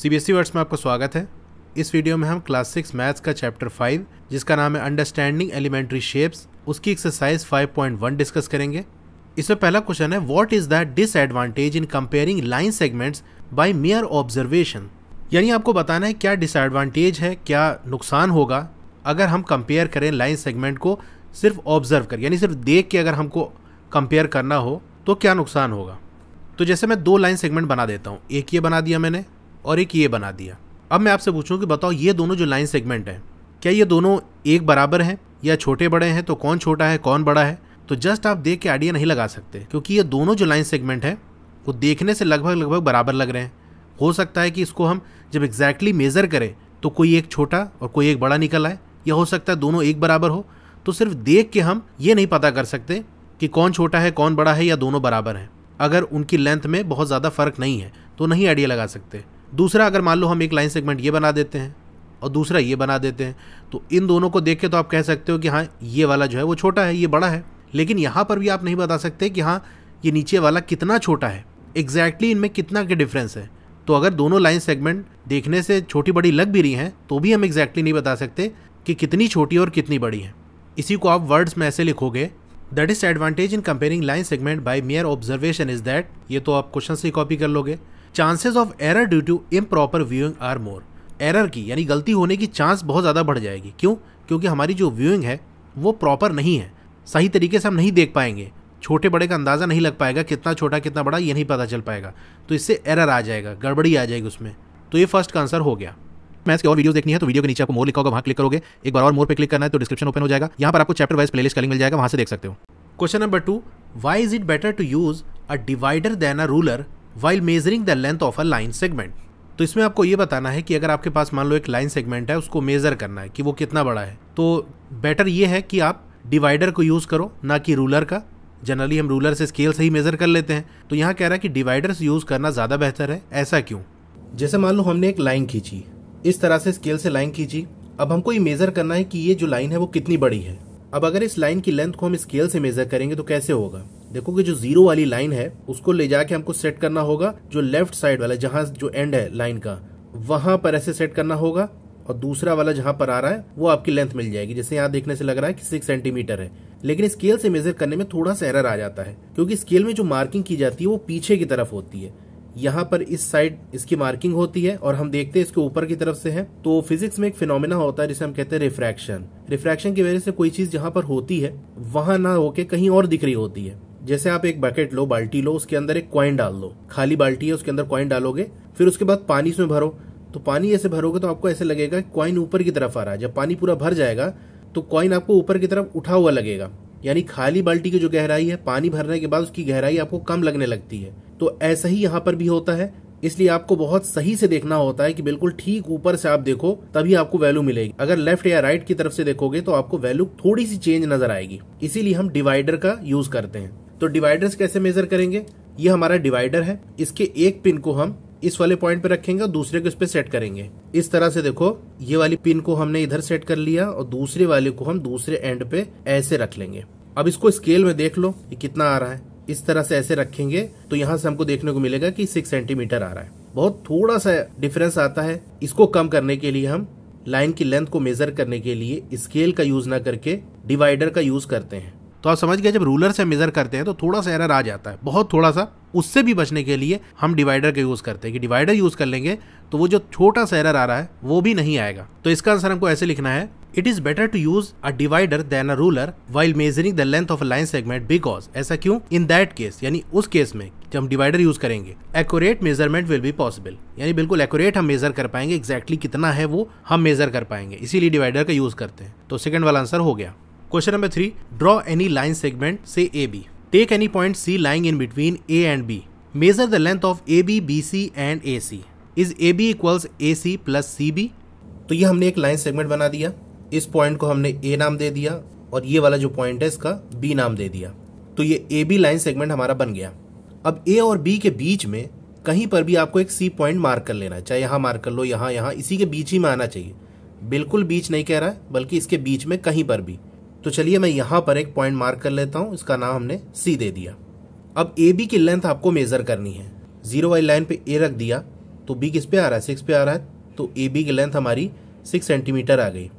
सी B S E words में आपका स्वागत है इस वीडियो में हम क्लास सिक्स मैथ्स का चैप्टर फाइव जिसका नाम है अंडरस्टैंडिंग एलिमेंट्री शेप्स उसकी एक्सरसाइज 5.1 डिस्कस करेंगे इसमें पहला क्वेश्चन है what is the disadvantage in comparing line segments by mere observation यानी आपको बताना है क्या डिसएडवांटेज है क्या नुकसान होगा अगर हम कंपेयर करें लाइन सेगमेंट को सिर्फ ऑब्जर्व कर यानी सिर्फ देख के अगर हमको कंपेयर करना हो तो क्या नुकसान होगा तो जैसे मैं दो लाइन सेगमेंट बना देता हूँ एक ये बना दिया मैंने और एक ये बना दिया अब मैं आपसे पूछूं कि बताओ ये दोनों जो लाइन सेगमेंट हैं क्या ये दोनों एक बराबर हैं या छोटे बड़े हैं तो कौन छोटा है कौन बड़ा है तो जस्ट आप देख के आइडिया नहीं लगा सकते क्योंकि ये दोनों जो लाइन सेगमेंट है वो देखने से लगभग लगभग बराबर लग रहे हैं हो सकता है कि इसको हम जब एग्जैक्टली exactly मेज़र करें तो कोई एक छोटा और कोई एक बड़ा निकल आए या हो सकता है दोनों एक बराबर हो तो सिर्फ देख के हम ये नहीं पता कर सकते कि कौन छोटा है कौन बड़ा है या दोनों बराबर हैं अगर उनकी लेंथ में बहुत ज़्यादा फ़र्क नहीं है तो नहीं आइडिया लगा सकते दूसरा अगर मान लो हम एक लाइन सेगमेंट ये बना देते हैं और दूसरा ये बना देते हैं तो इन दोनों को देख के तो आप कह सकते हो कि हाँ ये वाला जो है वो छोटा है ये बड़ा है लेकिन यहाँ पर भी आप नहीं बता सकते कि हाँ ये नीचे वाला कितना छोटा है एग्जैक्टली exactly इनमें कितना के डिफरेंस है तो अगर दोनों लाइन सेगमेंट देखने से छोटी बड़ी लग भी रही हैं तो भी हम एग्जैक्टली exactly नहीं बता सकते कि कितनी छोटी और कितनी बड़ी है इसी को आप वर्ड्स में ऐसे लिखोगे that is advantage in comparing line segment by mere observation is that ये तो आप क्वेश्चन से कॉपी कर लोगे chances of error due to improper viewing are more error की यानी गलती होने की चांस बहुत ज़्यादा बढ़ जाएगी क्यों क्योंकि हमारी जो व्यूइंग है वो प्रॉपर नहीं है सही तरीके से हम नहीं देख पाएंगे छोटे बड़े का अंदाज़ा नहीं लग पाएगा कितना छोटा कितना बड़ा ये नहीं पता चल पाएगा तो इससे एरर आ जाएगा गड़बड़ी आ जाएगी उसमें तो ये फर्स्ट का आंसर हो गया मैं इसके और वीडियो देखनी है तो वीडियो के नीचे आपको मोर लिखा होगा वहाँ क्लिक करोगे एक बार और मोर पे क्लिक करना है तो डिस्क्रिप्शन ओपन हो जाएगा यहाँ पर आपको चैप्टर वाइज प्लेलिस्ट का लिंक मिल जाएगा वहाँ से देख सकते हो question number two why is it better to use a divider than a ruler while measuring the length of a line segment तो इसमें आपको ये बताना है कि अगर आपके पास मान लो एक लाइन सेगमेंट है उसको मेज़र करना है कि वो कितना बड़ा है तो बेटर ये है कि आप डिवाइडर को यूज़ करो ना कि रूलर का जनरली हम रूलर से स्केल से ही मेज़र कर लेते हैं तो यहाँ कह रहा है कि डिवाइडर से यूज़ करना ज़्यादा बेहतर है ऐसा क्यों जैसे मान लो हमने एक लाइन खींची इस तरह से स्केल से लाइन खींची अब हमको ये मेज़र करना है कि ये जो लाइन है वो कितनी बड़ी है अब अगर इस लाइन की लेंथ को हम स्केल से मेज़र करेंगे तो कैसे होगा देखो कि जो जीरो वाली लाइन है उसको ले जाके हमको सेट करना होगा जो लेफ्ट साइड वाला जहां जो एंड है लाइन का वहां पर ऐसे सेट करना होगा और दूसरा वाला जहां पर आ रहा है वो आपकी लेंथ मिल जाएगी जैसे यहाँ देखने से लग रहा है कि सिक्स सेंटीमीटर है लेकिन स्केल से मेजर करने में थोड़ा सा एरर आ जाता है क्योंकि स्केल में जो मार्किंग की जाती है वो पीछे की तरफ होती है यहाँ पर इस साइड इसकी मार्किंग होती है और हम देखते हैं इसके ऊपर की तरफ से है तो फिजिक्स में एक फिनोमिना होता है जिसे हम कहते हैं रिफ्रैक्शन रिफ्रैक्शन की वजह से कोई चीज जहाँ पर होती है वहां ना होके कहीं और दिख रही होती है जैसे आप एक बकेट लो बाल्टी लो उसके अंदर एक क्वाइन डाल दो खाली बाल्टी है उसके अंदर क्वाइन डालोगे फिर उसके बाद पानी उसमें भरो तो पानी ऐसे भरोगे तो आपको ऐसे लगेगा क्वाइन ऊपर की तरफ आ रहा है जब पानी पूरा भर जाएगा तो क्वाइन आपको ऊपर की तरफ उठा हुआ लगेगा यानी खाली बाल्टी की जो गहराई है पानी भरने के बाद उसकी गहराई आपको कम लगने लगती है तो ऐसा ही यहाँ पर भी होता है इसलिए आपको बहुत सही से देखना होता है कि बिल्कुल ठीक ऊपर से आप देखो तभी आपको वैल्यू मिलेगी अगर लेफ्ट या राइट की तरफ से देखोगे तो आपको वैल्यू थोड़ी सी चेंज नजर आएगी इसीलिए हम डिवाइडर का यूज करते हैं तो डिवाइडर्स कैसे मेजर करेंगे ये हमारा डिवाइडर है इसके एक पिन को हम इस वाले पॉइंट पे रखेंगे और दूसरे को इस पे सेट करेंगे इस तरह से देखो ये वाली पिन को हमने इधर सेट कर लिया और दूसरे वाले को हम दूसरे एंड पे ऐसे रख लेंगे अब इसको स्केल में देख लो ये कितना आ रहा है इस तरह से ऐसे रखेंगे तो यहाँ से हमको देखने को मिलेगा कि सिक्स सेंटीमीटर आ रहा है बहुत थोड़ा सा डिफरेंस आता है इसको कम करने के लिए हम लाइन की लेंथ को मेजर करने के लिए स्केल का यूज ना करके डिवाइडर का यूज करते हैं तो आप समझ गए जब रूलर से मेज़र करते हैं तो थोड़ा सा एरर आ जाता है बहुत थोड़ा सा उससे भी बचने के लिए हम डिवाइडर का यूज़ करते हैं कि डिवाइडर यूज़ कर लेंगे तो वो जो छोटा सा एरर आ रहा है वो भी नहीं आएगा तो इसका आंसर हमको ऐसे लिखना है it is better to use a divider than a ruler while measuring the length of a line segment because ऐसा क्यों इन दैट केस यानी उस केस में जब हम डिवाइडर यूज करेंगे accurate measurement will be possible यानी बिल्कुल एक्यूरेट हम मेजर कर पाएंगे एग्जैक्टली exactly कितना है वो हम मेजर कर पाएंगे इसीलिए डिवाइडर का यूज करते हैं तो सेकंड वाला आंसर हो गया question number three draw any line segment say A B take any point C lying in between A and B measure the length of A B B C and A C is A B equals A C plus C B तो ये हमने एक line segment बना दिया इस point को हमने ए नाम दे दिया और ये वाला जो पॉइंट है इसका बी नाम दे दिया तो ये ए बी लाइन सेगमेंट हमारा बन गया अब ए और बी के बीच में कहीं पर भी आपको एक सी पॉइंट मार्क कर लेना है चाहे यहाँ मार्क कर लो यहाँ यहाँ इसी के बीच ही में आना चाहिए बिल्कुल बीच नहीं कह रहा है बल्कि इसके बीच में कहीं पर भी तो चलिए मैं यहां पर एक पॉइंट मार्क कर लेता हूं इसका नाम हमने सी दे दिया अब ए बी की लेंथ आपको मेजर करनी है जीरो वाली लाइन पे ए रख दिया तो बी किस पे आ रहा है सिक्स पे आ रहा है तो ए बी की लेंथ हमारी सिक्स सेंटीमीटर आ गई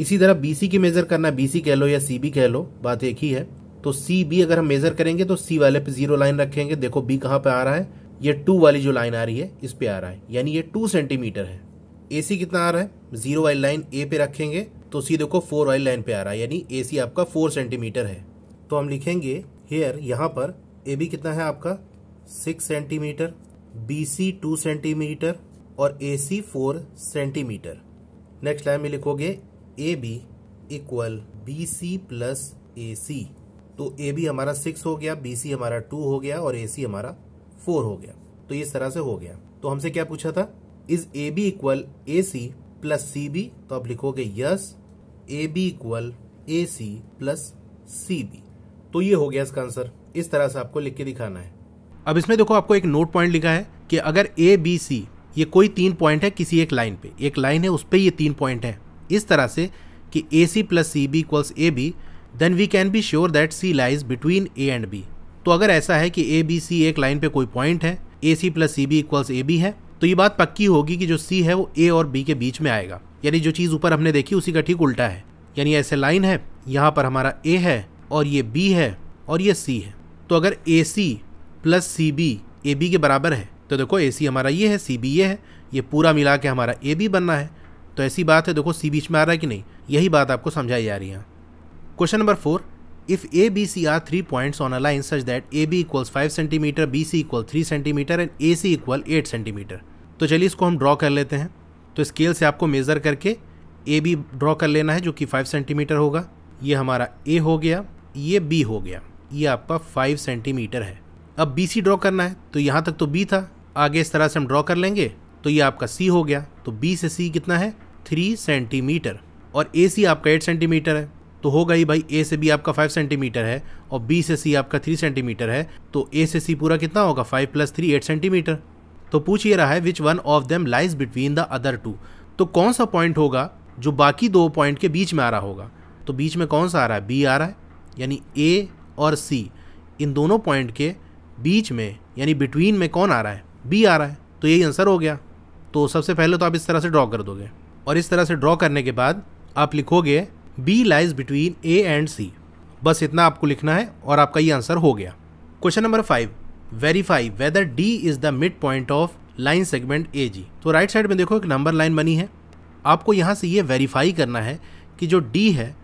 इसी तरह बी सी की मेजर करना बी सी कह लो या सी बी कह लो बात एक ही है तो सी बी अगर हम मेजर करेंगे तो सी वाले पे जीरो लाइन रखेंगे देखो बी कहाँ पे आ रहा है ये टू वाली जो लाइन आ रही है इस पे आ रहा है यानी ये टू सेंटीमीटर है ए सी कितना आ रहा है जीरो वाली लाइन ए पे रखेंगे तो सी देखो फोर ऑयल लाइन पे आ रहा है यानी ए सी आपका फोर सेंटीमीटर है तो हम लिखेंगे हेयर यहाँ पर ए बी कितना है आपका six centimetre B C two centimetre और A C four centimetre next line में लिखोगे A B equal B C plus A C तो ए बी हमारा सिक्स हो गया बी सी हमारा टू हो गया और ए सी हमारा फोर हो गया तो इस तरह से हो गया तो हमसे क्या पूछा था is A B equal A C plus C B तो आप लिखोगे yes A B equal A C plus C B तो ये हो गया इसका आंसर इस तरह से आपको लिख के दिखाना है अब इसमें देखो आपको एक नोट पॉइंट लिखा है कि अगर ए बी सी ये कोई तीन पॉइंट है किसी एक लाइन पे एक लाइन है उस पर ये तीन पॉइंट है इस तरह से कि A C plus C B equals A B then we can be sure that C lies between A and B तो अगर ऐसा है कि ए बी सी एक लाइन पे कोई पॉइंट है A C plus C B equals A B है तो ये बात पक्की होगी कि जो सी है वो ए और बी के बीच में आएगा यानी जो चीज़ ऊपर हमने देखी उसी का ठीक उल्टा है यानी ऐसे लाइन है यहाँ पर हमारा ए है और ये बी है और ये सी है तो अगर A C plus C B A B के बराबर है तो देखो ए सी हमारा ये है सी बी ये है ये पूरा मिला के हमारा ए बी बनना है तो ऐसी बात है देखो सी बीच में आ रहा है कि नहीं यही बात आपको समझाई जा रही है question number four if ABC are three points on a line such that AB equals 5 C BC three 3 and and AC equal 8 centimetre तो चलिए इसको हम ड्रॉ कर लेते हैं तो स्केल से आपको मेज़र करके ए बी ड्रॉ कर लेना है जो कि 5 सेंटीमीटर होगा ये हमारा ए हो गया ये बी हो गया ये आपका 5 सेंटीमीटर है अब बी सी ड्रॉ करना है तो यहाँ तक तो बी था आगे इस तरह से हम ड्रॉ कर लेंगे तो ये आपका सी हो गया तो बी से सी कितना है थ्री सेंटीमीटर और ए सी आपका एट सेंटीमीटर है तो होगा ही भाई ए से बी आपका फाइव सेंटीमीटर है और बी से सी आपका थ्री सेंटीमीटर है तो ए से सी पूरा कितना होगा five plus three eight centimetre तो पूछ ये रहा है which one of them lies between the other two तो कौन सा पॉइंट होगा जो बाकी दो पॉइंट के बीच में आ रहा होगा तो बीच में कौन सा आ रहा है बी आ रहा है यानी ए और सी इन दोनों पॉइंट के बीच में यानी बिटवीन में कौन आ रहा है बी आ रहा है तो यही आंसर हो गया तो सबसे पहले तो आप इस तरह से ड्रॉ कर दोगे और इस तरह से ड्रॉ करने के बाद आप लिखोगे B lies between A and C बस इतना आपको लिखना है और आपका ये आंसर हो गया question number five verify whether D is the mid point of line segment A G तो राइट साइड में देखो एक नंबर लाइन बनी है आपको यहाँ से ये वेरीफाई करना है कि जो डी है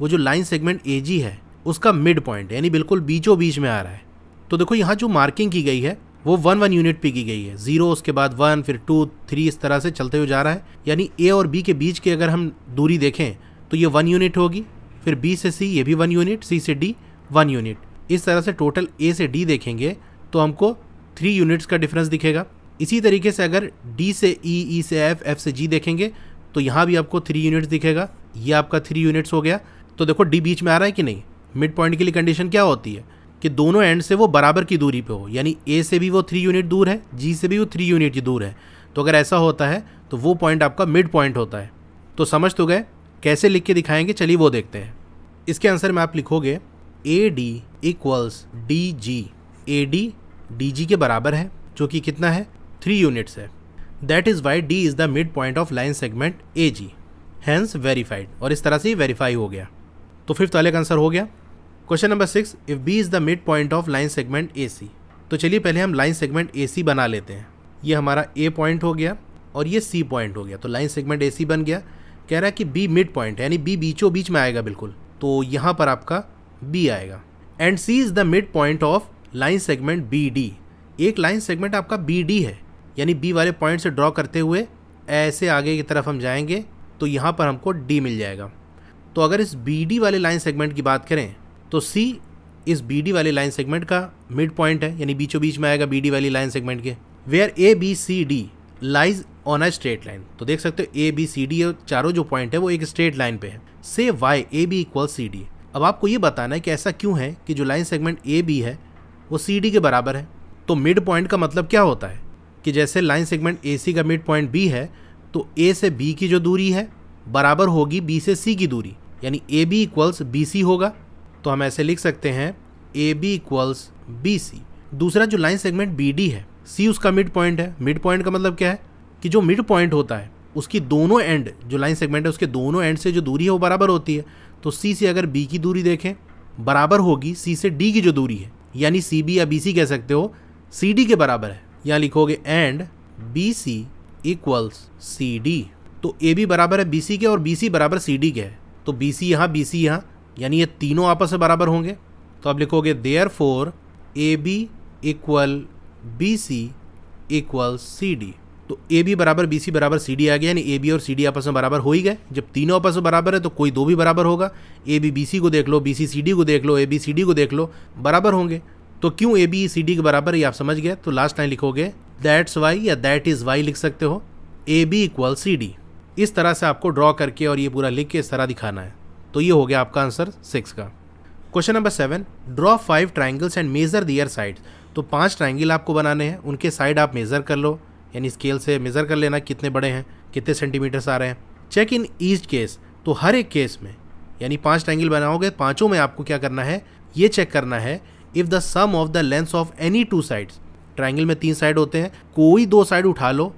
वो जो लाइन सेगमेंट ए जी है उसका मिड पॉइंट यानी बिल्कुल बीचों बीच में आ रहा है तो देखो यहाँ जो मार्किंग की गई है वो वन वन यूनिट पे की गई है जीरो उसके बाद वन फिर टू थ्री इस तरह से चलते हुए जा रहा है यानी ए और बी के बीच की अगर हम दूरी देखें तो ये वन यूनिट होगी फिर बी से सी ये भी वन यूनिट सी से डी वन यूनिट इस तरह से टोटल ए से डी देखेंगे तो हमको थ्री यूनिट्स का डिफरेंस दिखेगा इसी तरीके से अगर डी से ई e, ई e से एफ एफ से जी देखेंगे तो यहाँ भी आपको थ्री यूनिट्स दिखेगा ये आपका थ्री यूनिट्स हो गया तो देखो डी बीच में आ रहा है कि नहीं मिड पॉइंट के लिए कंडीशन क्या होती है कि दोनों एंड से वो बराबर की दूरी पे हो यानी ए से भी वो थ्री यूनिट दूर है जी से भी वो थ्री यूनिट दूर है तो अगर ऐसा होता है तो वो पॉइंट आपका मिड पॉइंट होता है तो समझ तो गए कैसे लिख के दिखाएंगे चलिए वो देखते हैं इसके आंसर में आप लिखोगे A D equals D G A D D G के बराबर है जो कि कितना है थ्री यूनिट्स है that is why D is the mid point of line segment A G hence verified और इस तरह से वेरीफाई हो गया तो फिफ्थ वाले का आंसर हो गया question number six if B is the mid point of line segment A C तो चलिए पहले हम लाइन सेगमेंट ए सी बना लेते हैं ये हमारा ए पॉइंट हो गया और ये सी पॉइंट हो गया तो लाइन सेगमेंट ए सी बन गया कह रहा है कि बी मिड पॉइंट यानी बी बीचो बीच में आएगा बिल्कुल तो यहाँ पर आपका बी आएगा and C is the mid point of line segment B D एक लाइन सेगमेंट आपका बी डी है यानी बी वाले पॉइंट से ड्रॉ करते हुए ऐसे आगे की तरफ हम जाएंगे तो यहाँ पर हमको डी मिल जाएगा तो अगर इस बी डी वाले लाइन सेगमेंट की बात करें तो सी इस बी डी वाले लाइन सेगमेंट का मिड पॉइंट है यानी बीचों बीच में आएगा बी डी वाली लाइन सेगमेंट के where A B C D lies on a straight line तो देख सकते हो ए बी सी डी चारों जो पॉइंट है वो एक स्ट्रेट लाइन पे है से why A B equal C D अब आपको ये बताना है कि ऐसा क्यों है कि जो लाइन सेगमेंट ए बी है वो सी डी के बराबर है तो मिड पॉइंट का मतलब क्या होता है कि जैसे लाइन सेगमेंट ए सी का मिड पॉइंट बी है तो ए से बी की जो दूरी है बराबर होगी बी से सी की दूरी यानी A B equals B C होगा तो हम ऐसे लिख सकते हैं A B equals B C दूसरा जो लाइन सेगमेंट बी डी है सी उसका मिड पॉइंट है मिड पॉइंट का मतलब क्या है कि जो मिड पॉइंट होता है उसकी दोनों एंड जो लाइन सेगमेंट है उसके दोनों एंड से जो दूरी है वो बराबर होती है तो सी से अगर बी की दूरी देखें बराबर होगी सी से डी की जो दूरी है यानी सी बी या बी सी कह सकते हो सी डी के बराबर है यहाँ लिखोगे and B C equals C D तो ए बी बराबर है बी सी के और बी सी बराबर सी डी के है तो बी सी यहाँ बी सी यहाँ यानी ये तीनों आपस में बराबर होंगे तो आप लिखोगे therefore A B equal B C equal C D तो ए बी बराबर बी सी बराबर सी डी आ गया यानी ए बी और सी डी आपस में बराबर हो ही गए जब तीनों आपस में बराबर है तो कोई दो भी बराबर होगा ए बी बी सी को देख लो बी सी सी डी को देख लो ए बी सी डी को देख लो बराबर होंगे तो क्यों ए बी सी डी के बराबर ये आप समझ गए तो लास्ट लाइन लिखोगे दैट्स वाई या दैट इज़ वाई लिख सकते हो A B equal C D इस तरह से आपको ड्रॉ करके और ये पूरा लिख के इस तरह दिखाना है तो ये हो गया आपका आंसर सिक्स का question number seven draw five triangles and measure their sides तो पांच ट्राइंगल आपको बनाने हैं उनके साइड आप मेज़र कर लो यानी स्केल से मेज़र कर लेना कितने बड़े हैं कितने सेंटीमीटर्स आ रहे हैं चेक इन ईस्ट केस तो हर एक केस में यानी पांच ट्राइंगल बनाओगे पांचों में आपको क्या करना है ये चेक करना है if the sum of the length of any two sides triangle में तीन साइड होते हैं कोई दो साइड उठा लो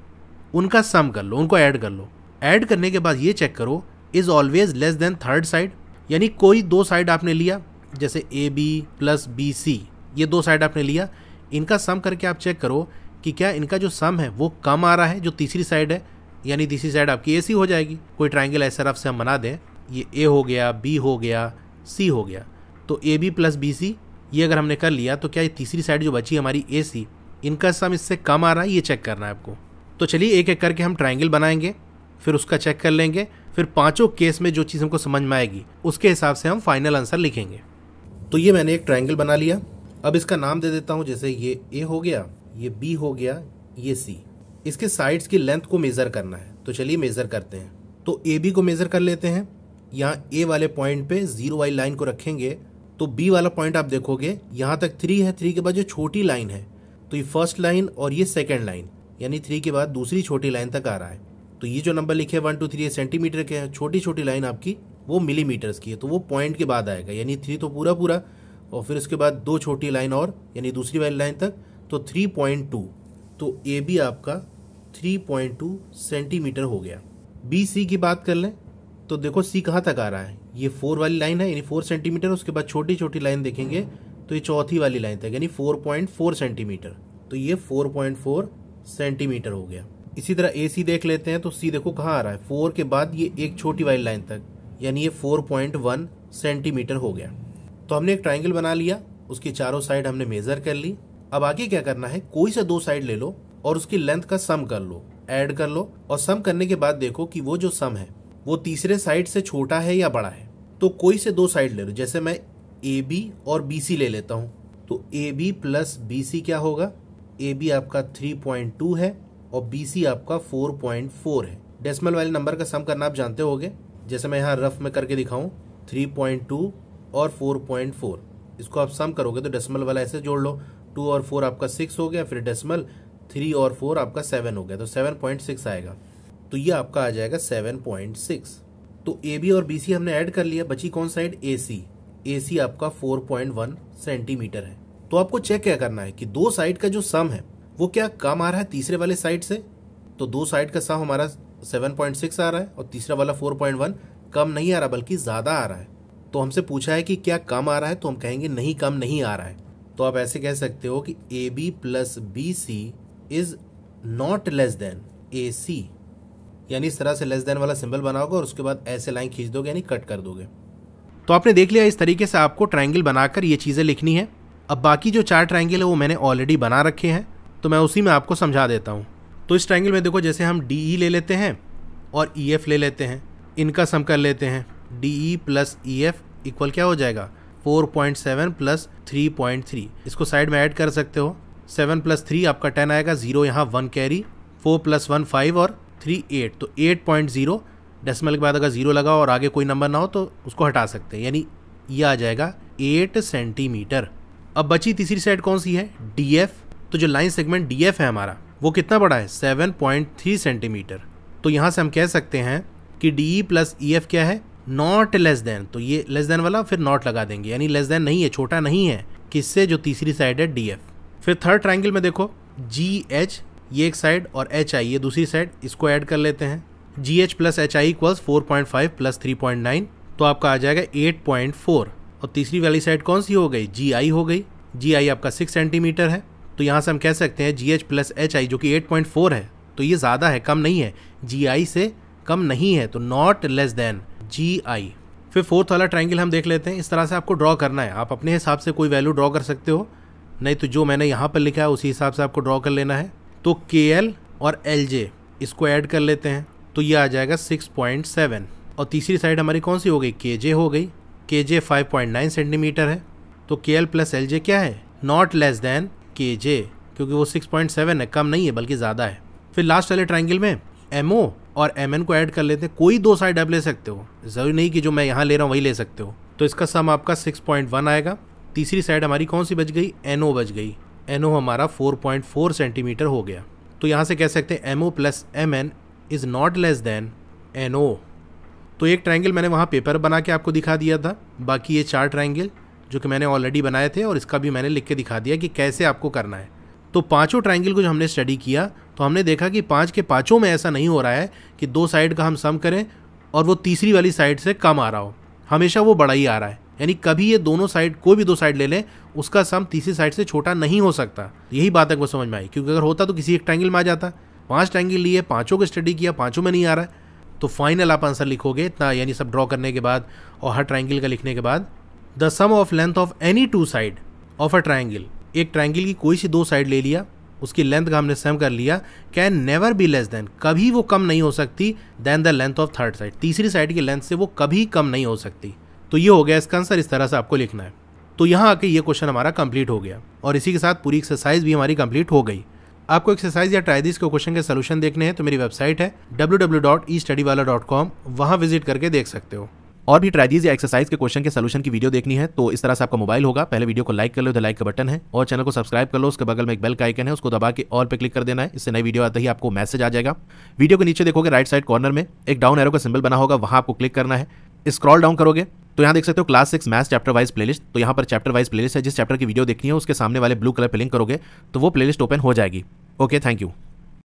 उनका सम कर लो उनको ऐड कर लो ऐड करने के बाद ये चेक करो is always less than third side यानी कोई दो साइड आपने लिया जैसे A B plus B C ये दो साइड आपने लिया इनका सम करके आप चेक करो कि क्या इनका जो सम है वो कम आ रहा है जो तीसरी साइड है यानी तीसरी साइड आपकी ए सी हो जाएगी कोई ट्राइंगल ऐसा रफ से हम बना दें ये ए हो गया बी हो गया सी हो गया तो A B plus B C ये अगर हमने कर लिया तो क्या ये तीसरी साइड जो बची हमारी ए सी इनका सम इससे कम आ रहा है ये चेक करना है आपको तो चलिए एक एक करके हम ट्राइंगल बनाएंगे फिर उसका चेक कर लेंगे फिर पांचों केस में जो चीज़ हमको समझ में आएगी उसके हिसाब से हम फाइनल आंसर लिखेंगे तो ये मैंने एक ट्राइंगल बना लिया अब इसका नाम दे देता हूँ जैसे ये ए हो गया ये बी हो गया ये सी इसके साइड्स की लेंथ को मेज़र करना है तो चलिए मेज़र करते हैं तो ए बी को मेज़र कर लेते हैं यहाँ ए वाले पॉइंट पे जीरो वाली लाइन को रखेंगे तो बी वाला पॉइंट आप देखोगे यहाँ तक थ्री है थ्री के बाद जो छोटी लाइन है तो ये फर्स्ट लाइन और ये सेकेंड लाइन यानी थ्री के बाद दूसरी छोटी लाइन तक आ रहा है तो ये जो नंबर लिखे वन टू थ्री सेंटीमीटर के हैं छोटी छोटी लाइन आपकी वो मिलीमीटर्स की है तो वो पॉइंट के बाद आएगा यानी थ्री तो पूरा पूरा और फिर उसके बाद दो छोटी लाइन और यानी दूसरी वाली लाइन तक तो थ्री पॉइंट टू तो ए बी आपका थ्री पॉइंट टू सेंटीमीटर हो गया बी सी की बात कर लें तो देखो सी कहाँ तक आ रहा है ये फोर वाली लाइन है यानी फोर सेंटीमीटर उसके बाद छोटी छोटी लाइन देखेंगे तो ये चौथी वाली लाइन तक यानी फोर पॉइंट फोर सेंटीमीटर तो ये फोर पॉइंट फोर सेंटीमीटर हो गया इसी तरह ए सी देख लेते हैं तो सी देखो कहाँ आ रहा है फोर के बाद ये एक छोटी वाली लाइन तक यानी ये फोर पॉइंट वन सेंटीमीटर हो गया तो हमने एक ट्राइंगल बना लिया उसकी चारों साइड हमने मेजर कर ली अब आगे क्या करना है कोई से दो साइड ले लो और उसकी लेंथ का सम कर लो एड कर लो और सम करने के बाद देखो कि वो जो सम है वो तीसरे साइड से छोटा है या बड़ा है तो कोई से दो साइड ले लो जैसे मैं ए बी और बी सी ले लेता हूँ तो A B plus B C क्या होगा ए बी आपका थ्री पॉइंट टू है और बी सी आपका फोर पॉइंट फोर है डेसिमल वाले नंबर का सम करना आप जानते होगे जैसे मैं यहाँ रफ में करके दिखाऊं थ्री पॉइंट टू और फोर पॉइंट फोर इसको आप सम करोगे तो डेसिमल वाला ऐसे जोड़ लो टू और फोर आपका सिक्स हो गया फिर डेसिमल थ्री और फोर आपका सेवन हो गया तो सेवन पॉइंट सिक्स आएगा तो ये आपका आ जाएगा सेवन पॉइंट सिक्स तो ए बी और बी सी हमने ऐड कर लिया बची कौन साइड ए सी ए सी आपका फोर पॉइंट वन सेंटीमीटर है तो आपको चेक क्या करना है कि दो साइड का जो सम है वो क्या कम आ रहा है तीसरे वाले साइड से तो दो साइड का सम हमारा 7.6 आ रहा है और तीसरा वाला 4.1 कम नहीं आ रहा बल्कि ज़्यादा आ रहा है तो हमसे पूछा है कि क्या कम आ रहा है तो हम कहेंगे नहीं कम नहीं आ रहा है तो आप ऐसे कह सकते हो कि A B plus B C is not less than A C यानी इस तरह से लेस देन वाला सिंबल बनाओगे और उसके बाद ऐसे लाइन खींच दोगे यानी कट कर दोगे तो आपने देख लिया इस तरीके से आपको ट्राइंगल बनाकर ये चीज़ें लिखनी है अब बाकी जो चार ट्राइंगल है वो मैंने ऑलरेडी बना रखे हैं तो मैं उसी में आपको समझा देता हूँ तो इस ट्राइंगल में देखो जैसे हम डी ई e ले लेते हैं और ई e एफ ले लेते हैं इनका सम कर लेते हैं D E plus E F equal क्या हो जाएगा 4.7 point seven plus three point three इसको साइड में ऐड कर सकते हो 7 प्लस थ्री आपका 10 आएगा जीरो यहाँ one carry 4 plus one five और थ्री एट तो एट पॉइंट जीरो डेसमल के बाद अगर जीरो लगा और आगे कोई नंबर ना हो तो उसको हटा सकते हैं यानी ये आ जाएगा एट सेंटीमीटर अब बची तीसरी साइड कौन सी है डी एफ तो जो लाइन सेगमेंट डी एफ है हमारा वो कितना बड़ा है सेवन पॉइंट थ्री सेंटीमीटर तो यहाँ से हम कह सकते हैं कि D E plus E F क्या है नॉट लेस देन तो ये लेस देन वाला फिर नॉट लगा देंगे यानी लेस देन नहीं है छोटा नहीं है किससे जो तीसरी साइड है डी एफ फिर थर्ड ट्राइंगल में देखो जी एच ये एक साइड और एच आई ये दूसरी साइड इसको ऐड कर लेते हैं G H plus H I equals four point five plus three point nine तो आपका आ जाएगा एट पॉइंट फोर और तीसरी वाली साइड कौन सी हो गई जी आई हो गई जी आई आपका सिक्स सेंटीमीटर है तो यहाँ से हम कह सकते हैं G H plus H I जो कि एट पॉइंट फोर है तो ये ज़्यादा है कम नहीं है जी आई से कम नहीं है तो not less than G I फिर फोर्थ वाला ट्राइंगल हम देख लेते हैं इस तरह से आपको ड्रॉ करना है आप अपने हिसाब से कोई वैल्यू ड्रॉ कर सकते हो नहीं तो जो मैंने यहाँ पर लिखा है उसी हिसाब से आपको ड्रॉ कर लेना है तो के एल और एल जे इसको ऐड कर लेते हैं तो ये आ जाएगा सिक्स पॉइंट सेवन और तीसरी साइड हमारी कौन सी हो गई के जे हो गई K J five point nine centimetre है तो के एल प्लस एल जे क्या है नॉट लेस देन के जे क्योंकि वो सिक्स पॉइंट सेवन है कम नहीं है बल्कि ज़्यादा है फिर लास्ट वाले ट्राइंगल में एम ओ और एम को ऐड कर लेते हैं कोई दो साइड आप ले सकते हो ज़रूरी नहीं कि जो मैं यहाँ ले रहा हूँ वही ले सकते हो तो इसका सम आपका वन आएगा तीसरी साइड हमारी कौन सी बच गई एन बच गई एन हमारा फोर सेंटीमीटर हो गया तो यहाँ से कह सकते हैं M O plus M N is not less than N O तो एक ट्राइंगल मैंने वहाँ पेपर बना के आपको दिखा दिया था बाकी ये चार ट्राइंगल जो कि मैंने ऑलरेडी बनाए थे और इसका भी मैंने लिख के दिखा दिया कि कैसे आपको करना है तो पांचों ट्राइंगल को जो हमने स्टडी किया तो हमने देखा कि पांच के पांचों में ऐसा नहीं हो रहा है कि दो साइड का हम सम करें और वो तीसरी वाली साइड से कम आ रहा हो हमेशा वो बड़ा ही आ रहा है यानी कभी ये दोनों साइड कोई भी दो साइड ले लें उसका सम तीसरी साइड से छोटा नहीं हो सकता यही बात है समझ में आई क्योंकि अगर होता तो किसी एक ट्राइंगल में आ जाता पाँच ट्राइंगल लिए पाँचों को स्टडी किया पाँचों में नहीं आ रहा है तो फाइनल आप आंसर लिखोगे इतना यानी सब ड्रॉ करने के बाद और हर ट्राइंगल का लिखने के बाद the sum of length of any two side of a triangle एक ट्रायंगल की कोई सी दो साइड ले लिया उसकी लेंथ का हमने सेम कर लिया can never be less than कभी वो कम नहीं हो सकती than the length of third side तीसरी साइड की लेंथ से वो कभी कम नहीं हो सकती तो ये हो गया इसका आंसर इस तरह से आपको लिखना है तो यहाँ आके ये क्वेश्चन हमारा कंप्लीट हो गया और इसी के साथ पूरी एक्सरसाइज भी हमारी कंप्लीट हो गई आपको एक्सरसाइज या ट्राइदिस के क्वेश्चन के सोल्यूशन देखने हैं तो मेरी वेबसाइट है W W dot E study वाला डॉट कॉम वहाँ विजिट करके देख सकते हो और भी ट्रेजीज या एक्सरसाइज के क्वेश्चन के सोल्यूशन की वीडियो देखनी है तो इस तरह से आपका मोबाइल होगा पहले वीडियो को लाइक कर लो लाइक का बटन है और चैनल को सब्सक्राइब कर लो उसके बगल में एक बेल का आइकन है उसको दबा के और पे क्लिक कर देना है इससे नई वीडियो आते ही आपको मैसेज आ जाएगा वीडियो के नीचे देखोगे राइट साइड कॉर्नर में एक डाउन एरो का सिंबल बना होगा वहाँ आपको क्लिक करना है स्क्रॉल डाउन करोगे तो यहाँ देख सकते हो class six maths chapter wise playlist तो यहाँ पर चैप्टर वाइज प्लेलिस्ट है जिस चैप्टर की वीडियो देखनी है उसके सामने वाले ब्लू कलर पे लिंक करोगे तो वो प्लेलिस्ट ओपन हो जाएगी ओके थैंक यू